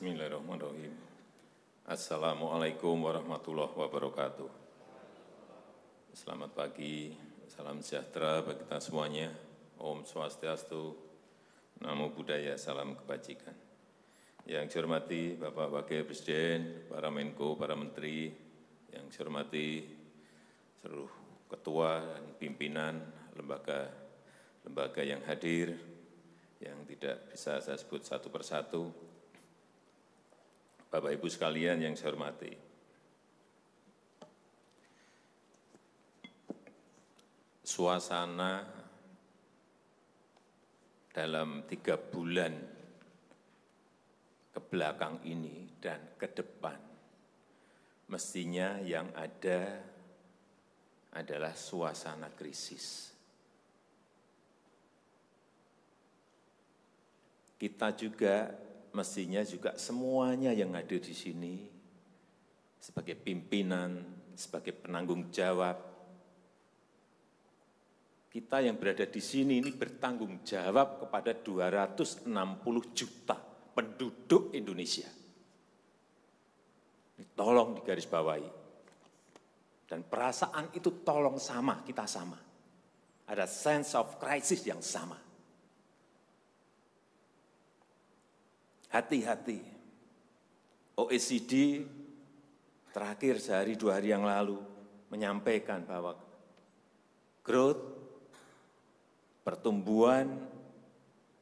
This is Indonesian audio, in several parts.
Bismillahirrahmanirrahim. Assalamualaikum warahmatullahi wabarakatuh. Selamat pagi, salam sejahtera bagi kita semuanya. Om Swastiastu, Namo Buddhaya, salam kebajikan. Yang saya hormati Bapak Wakil Presiden, para Menko, para Menteri, yang saya hormati seluruh ketua dan pimpinan lembaga-lembaga yang hadir, yang tidak bisa saya sebut satu persatu, Bapak Ibu sekalian yang saya hormati. Suasana dalam tiga bulan ke belakang ini dan ke depan, mestinya yang ada adalah suasana krisis. Kita juga mestinya juga semuanya yang ada di sini sebagai pimpinan, sebagai penanggung jawab. Kita yang berada di sini ini bertanggung jawab kepada 260 juta penduduk Indonesia. Ini tolong digarisbawahi. Dan perasaan itu tolong sama, kita sama. Ada sense of crisis yang sama. Hati-hati. OECD terakhir sehari dua hari yang lalu menyampaikan bahwa growth, pertumbuhan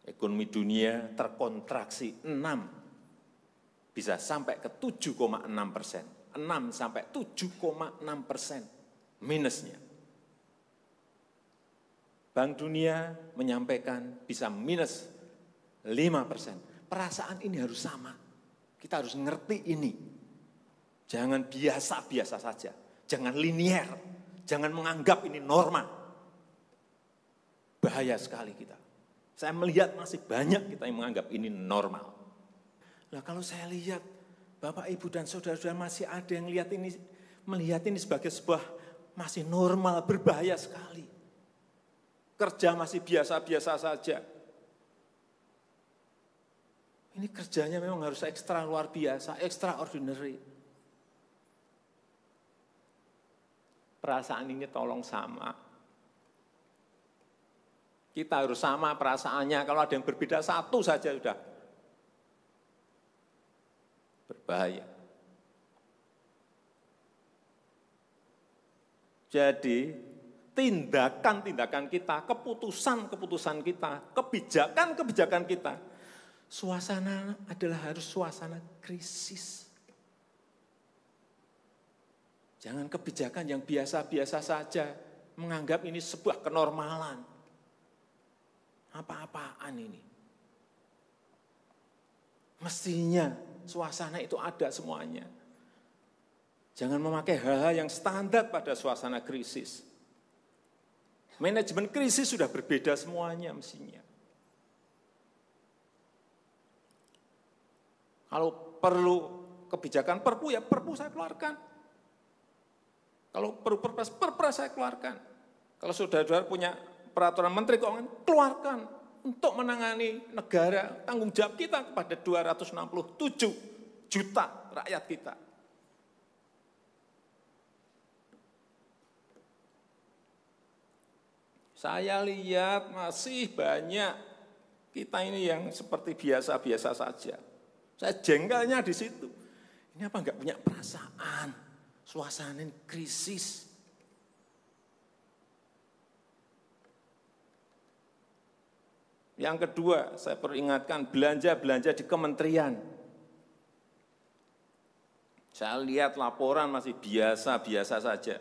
ekonomi dunia terkontraksi 6, bisa sampai ke 7,6 persen. 6 sampai 7,6 persen minusnya. Bank Dunia menyampaikan bisa minus 5 persen perasaan ini harus sama. Kita harus ngerti ini. Jangan biasa-biasa saja. Jangan linier. Jangan menganggap ini normal. Bahaya sekali kita. Saya melihat masih banyak kita yang menganggap ini normal. Nah kalau saya lihat Bapak, Ibu, dan saudara-saudara masih ada yang lihat ini, melihat ini sebagai sebuah masih normal, berbahaya sekali. Kerja masih biasa-biasa saja. Ini kerjanya memang harus ekstra luar biasa, extraordinary. Perasaan ini tolong sama. Kita harus sama perasaannya, kalau ada yang berbeda satu saja sudah. Berbahaya. Jadi tindakan-tindakan kita, keputusan-keputusan kita, kebijakan-kebijakan kita, Suasana adalah harus suasana krisis. Jangan kebijakan yang biasa-biasa saja menganggap ini sebuah kenormalan. Apa-apaan ini? Mestinya suasana itu ada semuanya. Jangan memakai hal-hal yang standar pada suasana krisis. Manajemen krisis sudah berbeda semuanya mestinya. Kalau perlu kebijakan perpu ya perpu saya keluarkan. Kalau perlu perpres, perpres saya keluarkan. Kalau sudah saudara punya peraturan menteri keuangan, keluarkan untuk menangani negara, tanggung jawab kita kepada 267 juta rakyat kita. Saya lihat masih banyak kita ini yang seperti biasa-biasa saja. Saya jengkelnya di situ. Ini apa enggak punya perasaan? Suasana krisis. Yang kedua, saya peringatkan belanja-belanja di kementerian. Saya lihat laporan masih biasa-biasa saja.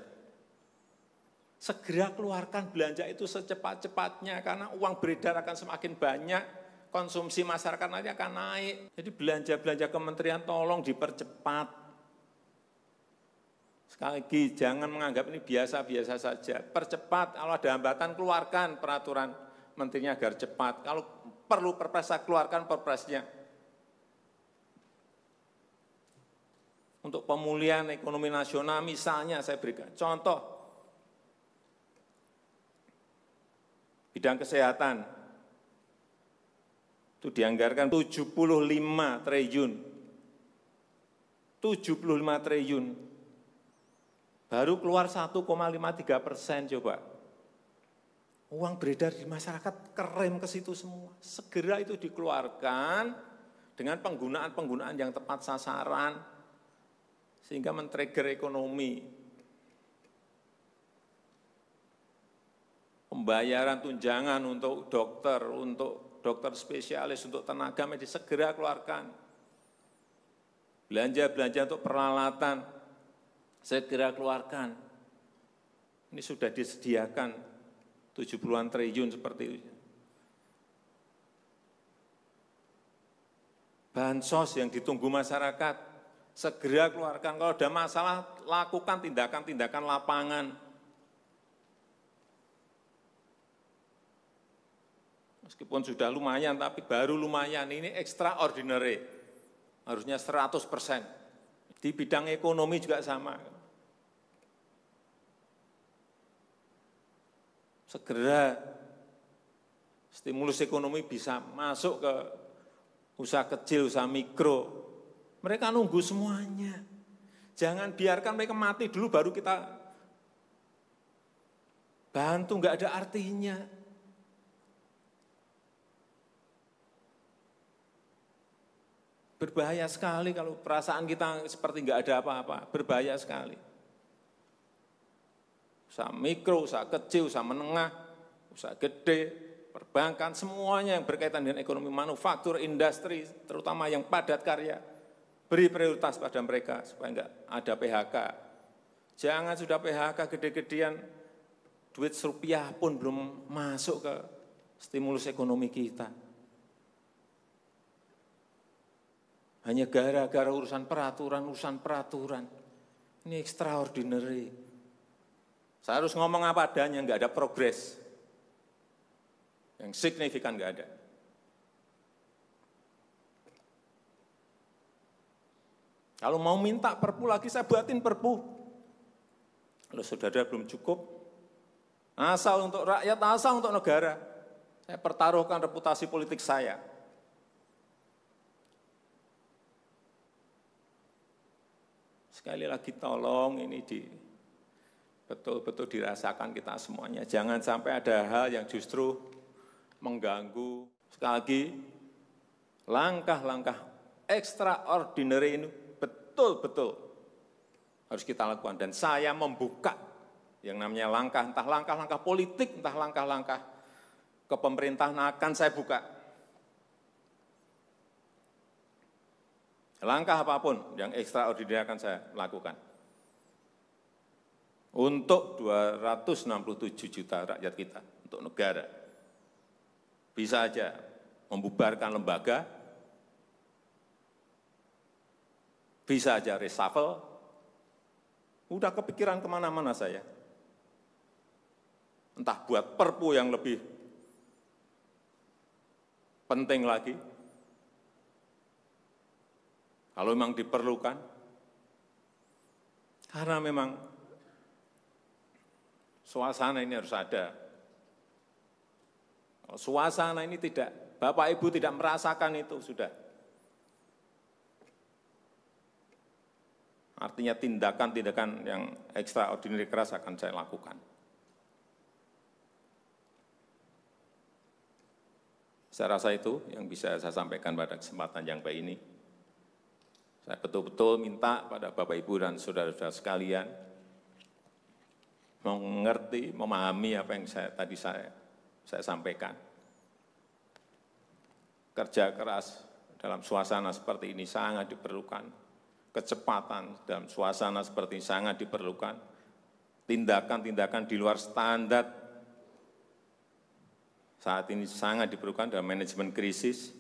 Segera keluarkan belanja itu secepat-cepatnya karena uang beredar akan semakin banyak konsumsi masyarakat nanti akan naik. Jadi belanja-belanja kementerian tolong dipercepat. Sekali lagi, jangan menganggap ini biasa-biasa saja. Percepat, kalau ada hambatan, keluarkan peraturan menterinya agar cepat. Kalau perlu perpresa, keluarkan perpresnya. Untuk pemulihan ekonomi nasional, misalnya saya berikan contoh, bidang kesehatan, itu dianggarkan 75 triliun. 75 triliun. Baru keluar 1,53 persen coba. Uang beredar di masyarakat kerem ke situ semua. Segera itu dikeluarkan dengan penggunaan-penggunaan yang tepat sasaran sehingga men-trigger ekonomi. Pembayaran tunjangan untuk dokter, untuk dokter spesialis, untuk tenaga medis, segera keluarkan. Belanja-belanja untuk peralatan, segera keluarkan. Ini sudah disediakan 70-an triliun seperti itu. Bansos yang ditunggu masyarakat, segera keluarkan. Kalau ada masalah, lakukan tindakan-tindakan lapangan Meskipun sudah lumayan, tapi baru lumayan. Ini extraordinary. Harusnya 100 persen. Di bidang ekonomi juga sama. Segera stimulus ekonomi bisa masuk ke usaha kecil, usaha mikro. Mereka nunggu semuanya. Jangan biarkan mereka mati dulu baru kita bantu, nggak ada artinya. Berbahaya sekali kalau perasaan kita seperti nggak ada apa-apa, berbahaya sekali. Usaha mikro, usaha kecil, usaha menengah, usaha gede, perbankan, semuanya yang berkaitan dengan ekonomi manufaktur, industri, terutama yang padat karya. Beri prioritas pada mereka supaya enggak ada PHK. Jangan sudah PHK gede-gedean, duit rupiah pun belum masuk ke stimulus ekonomi kita. Hanya gara-gara urusan peraturan, urusan peraturan. Ini extraordinary. Saya harus ngomong apa adanya, nggak ada progres. Yang signifikan nggak ada. Kalau mau minta perpu lagi, saya buatin perpu. Kalau saudara belum cukup, asal untuk rakyat, asal untuk negara. Saya pertaruhkan reputasi politik saya. Sekali lagi tolong ini di betul-betul dirasakan kita semuanya. Jangan sampai ada hal yang justru mengganggu. Sekali lagi, langkah-langkah extraordinary ini betul-betul harus kita lakukan. Dan saya membuka yang namanya langkah, entah langkah-langkah politik, entah langkah-langkah kepemerintahan akan saya buka Langkah apapun yang ekstraordinari akan saya lakukan. Untuk 267 juta rakyat kita, untuk negara. Bisa aja membubarkan lembaga, bisa aja reshuffle, udah kepikiran kemana-mana saya. Entah buat perpu yang lebih penting lagi, kalau memang diperlukan. Karena memang suasana ini harus ada. Kalau suasana ini tidak, Bapak Ibu tidak merasakan itu, sudah. Artinya tindakan-tindakan yang extraordinary keras akan saya lakukan. Saya rasa itu yang bisa saya sampaikan pada kesempatan yang baik ini. Saya betul-betul minta pada Bapak Ibu dan saudara-saudara sekalian mengerti, memahami apa yang saya tadi saya saya sampaikan. Kerja keras dalam suasana seperti ini sangat diperlukan. Kecepatan dalam suasana seperti ini sangat diperlukan. Tindakan-tindakan di luar standar saat ini sangat diperlukan dalam manajemen krisis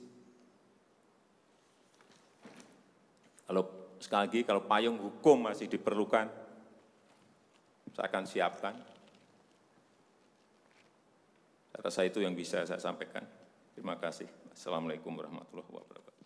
Kalau sekali lagi, kalau payung hukum masih diperlukan, saya akan siapkan. Saya rasa itu yang bisa saya sampaikan. Terima kasih. Assalamualaikum warahmatullahi wabarakatuh.